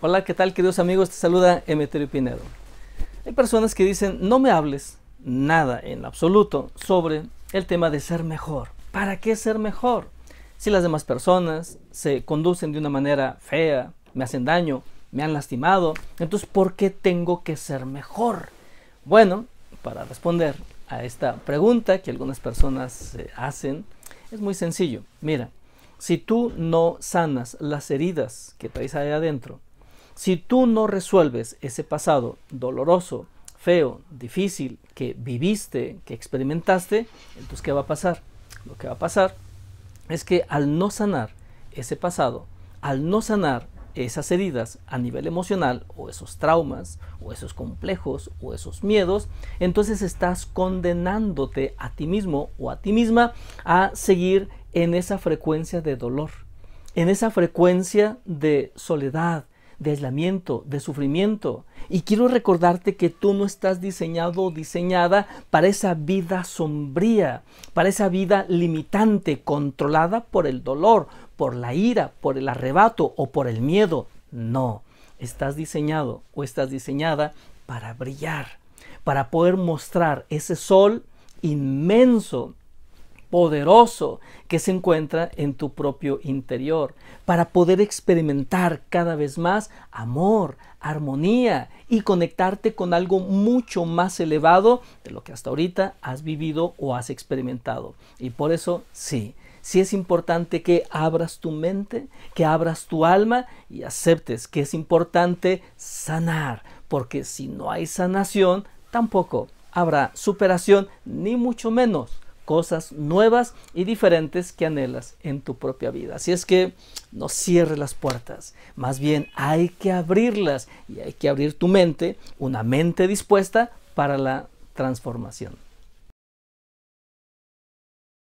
Hola, ¿qué tal queridos amigos? Te saluda Emeterio Pinedo. Hay personas que dicen, no me hables nada en absoluto sobre el tema de ser mejor. ¿Para qué ser mejor? Si las demás personas se conducen de una manera fea, me hacen daño, me han lastimado, entonces ¿por qué tengo que ser mejor? Bueno, para responder a esta pregunta que algunas personas hacen, es muy sencillo. Mira, si tú no sanas las heridas que traes ahí adentro, si tú no resuelves ese pasado doloroso, feo, difícil que viviste, que experimentaste, entonces ¿qué va a pasar? Lo que va a pasar es que al no sanar ese pasado, al no sanar esas heridas a nivel emocional o esos traumas o esos complejos o esos miedos, entonces estás condenándote a ti mismo o a ti misma a seguir en esa frecuencia de dolor, en esa frecuencia de soledad, de aislamiento, de sufrimiento. Y quiero recordarte que tú no estás diseñado o diseñada para esa vida sombría, para esa vida limitante, controlada por el dolor, por la ira, por el arrebato o por el miedo. No, estás diseñado o estás diseñada para brillar, para poder mostrar ese sol inmenso poderoso que se encuentra en tu propio interior, para poder experimentar cada vez más amor, armonía y conectarte con algo mucho más elevado de lo que hasta ahorita has vivido o has experimentado. Y por eso sí, sí es importante que abras tu mente, que abras tu alma y aceptes que es importante sanar, porque si no hay sanación, tampoco habrá superación, ni mucho menos cosas nuevas y diferentes que anhelas en tu propia vida. Así es que no cierres las puertas, más bien hay que abrirlas y hay que abrir tu mente, una mente dispuesta para la transformación.